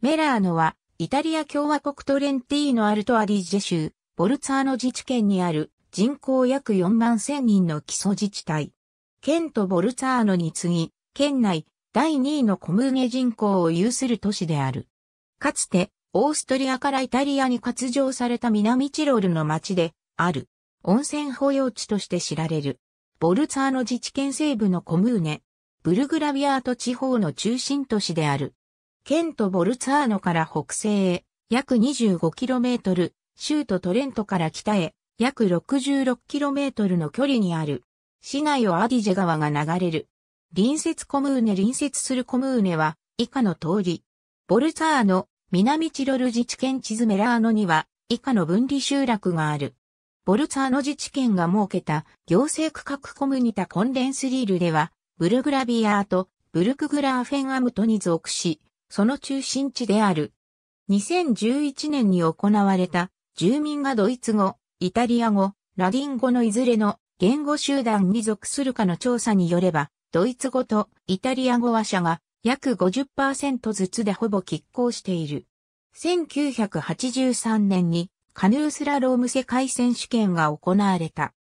メラーノは、イタリア共和国トレンティーノ・アルト・アディジェ州、ボルツァーノ自治県にある人口約4万1000人の基礎自治体。県とボルツァーノに次ぎ、県内第2位のコムーネ人口を有する都市である。かつて、オーストリアからイタリアに割譲された南チロールの町である。温泉保養地として知られる。ボルツァーノ自治県西部のコムーネ、ブルグラビアート地方の中心都市である。県とボルツァーノから北西へ約 25km、州都トレントから北へ約 66km の距離にある。市内をアディジェ川が流れる。隣接コムーネ隣接するコムーネは以下の通り。ボルツァーノ、南チロル自治県地図メラーノには以下の分離集落がある。ボルツァーノ自治県が設けた行政区画コムニタコンデンスリールでは、ブルグラビアーとブルクグラーフェンアムトに属し、その中心地である。2011年に行われた住民がドイツ語、イタリア語、ラディン語のいずれの言語集団に属するかの調査によれば、ドイツ語とイタリア語話者が約50%ずつでほぼ拮抗している。1983年にカヌースラローム世界選手権が行われた。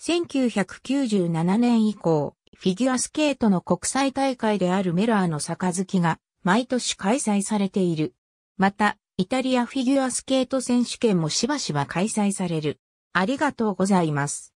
1997年以降、フィギュアスケートの国際大会であるメラーの杯が毎年開催されている。また、イタリアフィギュアスケート選手権もしばしば開催される。ありがとうございます。